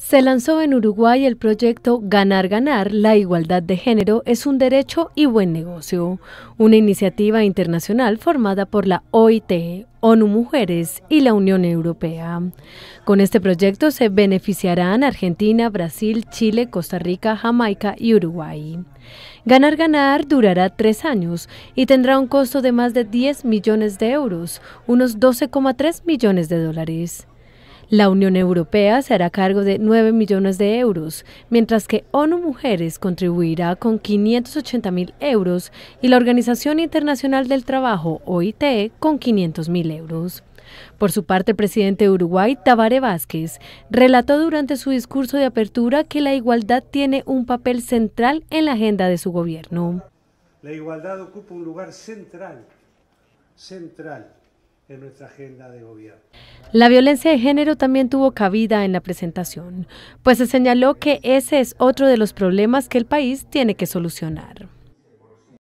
Se lanzó en Uruguay el proyecto Ganar Ganar, la igualdad de género es un derecho y buen negocio, una iniciativa internacional formada por la OIT, ONU Mujeres y la Unión Europea. Con este proyecto se beneficiarán Argentina, Brasil, Chile, Costa Rica, Jamaica y Uruguay. Ganar Ganar durará tres años y tendrá un costo de más de 10 millones de euros, unos 12,3 millones de dólares. La Unión Europea se hará cargo de 9 millones de euros, mientras que ONU Mujeres contribuirá con 580 mil euros y la Organización Internacional del Trabajo, OIT, con 500 mil euros. Por su parte, el presidente de Uruguay, Tabaré Vázquez, relató durante su discurso de apertura que la igualdad tiene un papel central en la agenda de su gobierno. La igualdad ocupa un lugar central, central en nuestra agenda de gobierno. La violencia de género también tuvo cabida en la presentación, pues se señaló que ese es otro de los problemas que el país tiene que solucionar.